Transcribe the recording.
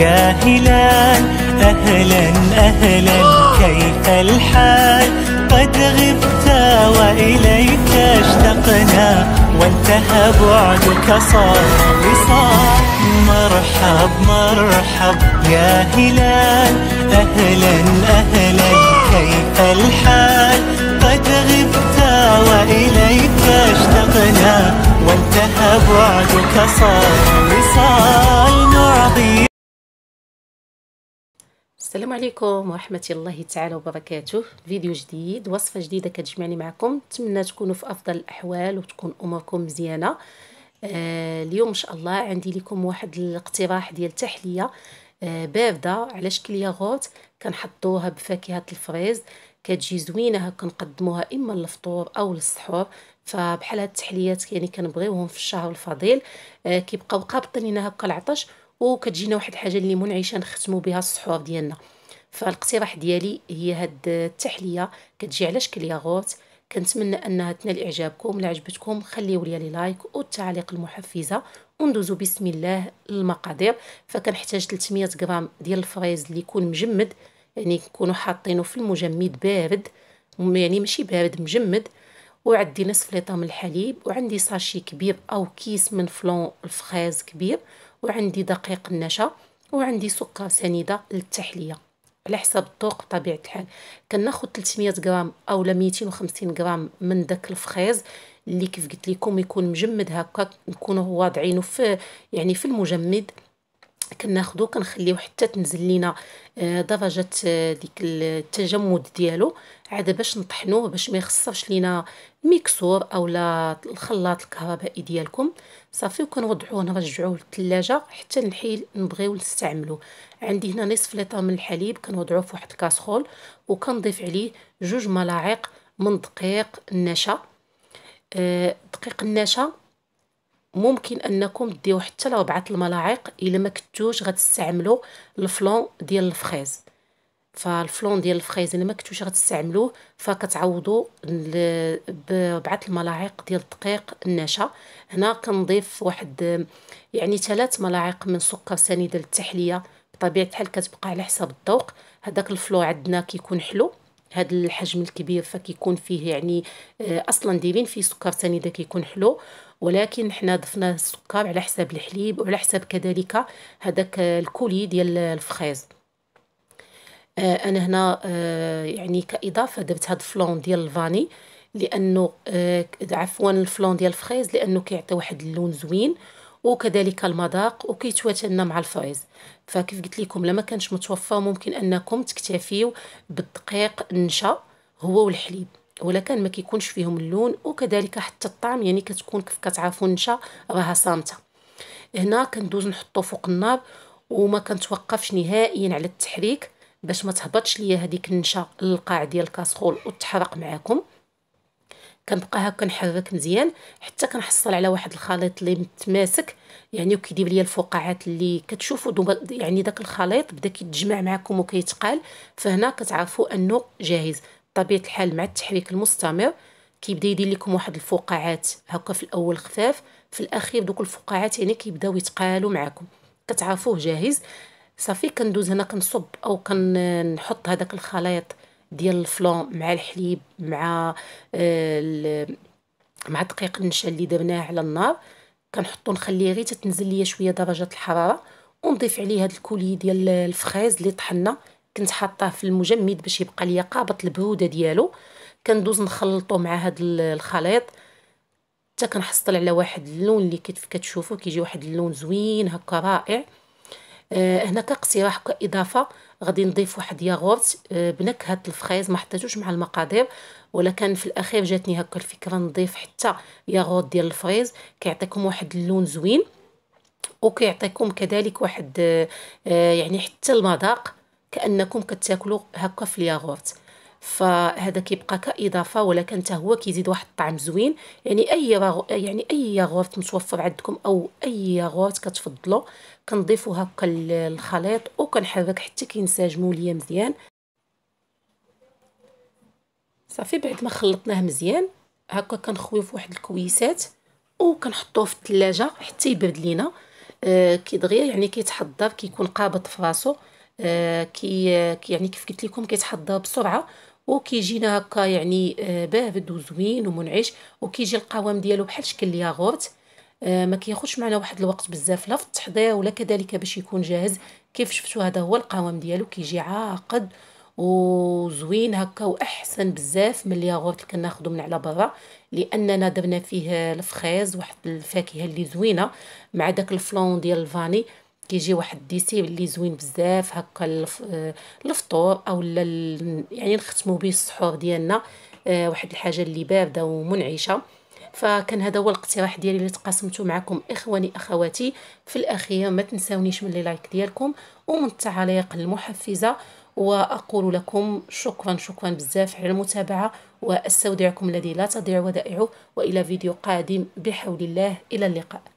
يا هلال أهلا أهلا كيف الحال قد غبت وإليك اشتقنا وانتهى بعدك صار وصال مرحب مرحب يا هلال أهلا أهلا كيف الحال قد غبت وإليك اشتقنا وانتهى بعدك صار وصال معضي السلام عليكم ورحمة الله تعالى وبركاته فيديو جديد وصفة جديدة كتجمعني معكم نتمنى تكونوا في أفضل الأحوال وتكون أموركم مزيانة آه اليوم إن شاء الله عندي لكم واحد الاقتراح ديال تحلية آه باردة على شكل ياغورت كنحطوها بفاكهة الفريز كتجي زوينه هكا نقدموها اما للفطور او للسحور فبحال هاد التحليات يعني كنبغيوهم في الشهر الفضيل آه كيبقاو قابطين لنا هكا العطش وكتجينا واحد الحاجه اللي منعشه نختموا بها السحور ديالنا فالاقتراح ديالي هي هاد التحليه كتجي على شكل ياغورت كنتمنى انها تنال اعجابكم الا عجبتكم خليو لي لايك والتعليق المحفزه وندوزو بسم الله للمقادير فكنحتاج 300 غرام ديال الفريز اللي يكون مجمد يعني نكونوا حاطينه في المجمد بارد يعني ماشي بارد مجمد وعندي نصف ليطه من الحليب وعندي ساشي كبير او كيس من فلون الفريز كبير وعندي دقيق النشا وعندي سكر سنيده للتحليه على حسب الذوق بطبيعه الحال كناخذ 300 غرام اولا 250 غرام من داك الفخيز اللي كيف قلت لكم يكون مجمد هكا نكونوا واضعينه في يعني في المجمد كناخدو كنخليوه حتى تنزل لينا آه، درجه آه، ديك التجمد ديالو عاد باش نطحنوه باش ما يخصبش لينا ميكسور اولا الخلاط الكهربائي ديالكم صافي وكنوضعوه نرجعوه للثلاجه حتى نحيل نبغيو نستعملوه عندي هنا نصف لتر من الحليب كنوضعوه في واحد الكاسرول وكنضيف عليه جوج ملاعق من دقيق النشا آه، دقيق النشا ممكن انكم ديو حتى لربعه الملاعق الا ما كنتوش غتستعملوا الفلون ديال الفخيز فالفلون ديال الفخيز الا ما كنتوش غتستعملوه فكتعوضوا بربعه الملاعق ديال الدقيق النشا هنا كنضيف واحد يعني ثلاث ملاعق من سكر سنيده للتحليه بطبيعه الحال كتبقى على حساب الذوق هذاك الفلو عندنا كيكون حلو هذا الحجم الكبير فكيكون فيه يعني آه، اصلا دايرين فيه سكر سنيده كيكون حلو ولكن حنا ضفنا السكر على حساب الحليب وعلى حساب كذلك هذاك الكولي ديال الفخيز آه، انا هنا آه، يعني كاضافه درت هذا الفلون ديال الفاني لانه آه، عفوا الفلون ديال الفخيز لانه كيعطي واحد اللون زوين وكذلك المذاق وكيتواتنا مع الفريز فكيف قلت لكم لما كانش متوفر ممكن انكم تكتفيو بالدقيق النشا هو والحليب ولكن ما كيكونش فيهم اللون وكذلك حتى الطعم يعني كتكون كيف كتعرفوا النشا راها صامته هنا كندوز نحطو فوق النار وما كنتوقفش نهائيا على التحريك باش ما تهبطش ليا هذيك النشا للقاع ديال الكاسرول وتحرق معاكم كنبقى هكا نحرك مزيان حتى كنحصل على واحد الخليط اللي متماسك يعني وكيدير ليا الفقاعات اللي كتشوفوا يعني داك الخليط بدا كيتجمع معكم وكيتقال فهنا كتعرفوا انه جاهز بطبيعه الحال مع التحريك المستمر كيبدا يدير لكم واحد الفقاعات هكا في الاول خفاف في الاخير دوك الفقاعات يعني كيبداو يتقالوا معكم كتعرفوه جاهز صافي كندوز هنا كنصب او كنحط هذاك الخليط ديال الفلون مع الحليب مع آه، مع دقيق النشا اللي درناه على النار كنحطو نخليه غير تتنزل ليا شويه درجه الحراره ونضيف عليه هاد الكولي ديال الفخاز اللي طحنا كنت حاطاه في المجمد باش يبقى ليا قابط البروده ديالو كندوز نخلطو مع هاد الخليط حتى كنحصل على واحد اللون اللي كيف كتشوفوا كيجي واحد اللون زوين هكا رائع آه هنا كاقتراح كاضافه غادي نضيف واحد ياغورت آه بنكهه الفخيز ما حطيتوش مع المقادير ولا كان في الاخير جاتني هكا الفكره نضيف حتى ياغورت ديال الفريز كيعطيكم واحد اللون زوين وكيعطيكم كذلك واحد آه, آه، يعني حتى المذاق كانكم كتاكلوا هكا في الياغورت فهذا كيبقى كاضافه ولكن حتى هو كيزيد واحد الطعم زوين يعني اي يعني اي ياغورت متوفر عندكم او اي ياغورت كتفضلوا كنضيفوا هكا الخليط وكنحرك حتى كينسجموا ليا مزيان صافي بعد ما خلطناه مزيان هكا كنخويه في واحد الكويسات وكنحطوه في الثلاجه حتى يبرد لينا آه دغيا يعني كيتحضر كيكون قابض في آه، كي يعني كيف قلت لكم كيتحضى بسرعه وكيجينا هكا يعني آه، بارد وزوين ومنعش وكيجي القوام ديالو بحال شكل الياغورت آه، ما كياخذش معنا واحد الوقت بزاف لا في التحضير ولا كذلك باش يكون جاهز كيف شفتوا هذا هو القوام ديالو كيجي عاقد وزوين هكا واحسن بزاف من الياغورت اللي كناخذو من على برا لاننا درنا فيه الفخيز واحد الفاكهه اللي زوينه مع داك الفلون ديال الفاني كيجي واحد الديسي اللي زوين بزاف هكا الفطور او يعني نختمو به السحور ديالنا آه، واحد الحاجه اللي بارده ومنعشه فكان هذا هو الاقتراح ديالي اللي تقاسمته معكم اخواني اخواتي في الاخير ما تنساونيش من لي لايك ديالكم ومن التعاليق المحفزه واقول لكم شكرا شكرا بزاف على المتابعه واستودعكم الذي لا تضيع ودائعه والى فيديو قادم بحول الله الى اللقاء